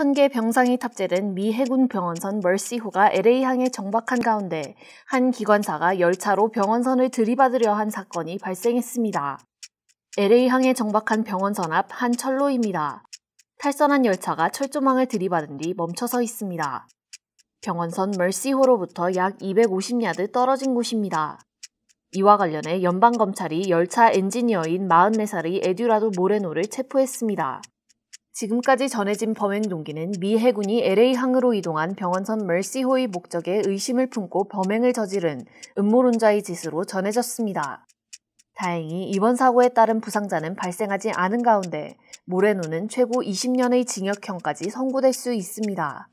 1000개 병상이 탑재된 미 해군 병원선 멀시호가 LA항에 정박한 가운데 한 기관사가 열차로 병원선을 들이받으려 한 사건이 발생했습니다. LA항에 정박한 병원선 앞 한 철로입니다. 탈선한 열차가 철조망을 들이받은 뒤 멈춰서 있습니다. 병원선 멀시호로부터 약 250야드 떨어진 곳입니다. 이와 관련해 연방검찰이 열차 엔지니어인 44살의 에듀라도 모레노를 체포했습니다. 지금까지 전해진 범행 동기는 미 해군이 LA항으로 이동한 병원선 멀시호의 목적에 의심을 품고 범행을 저지른 음모론자의 짓으로 전해졌습니다. 다행히 이번 사고에 따른 부상자는 발생하지 않은 가운데 모레노는 최고 20년의 징역형까지 선고될 수 있습니다.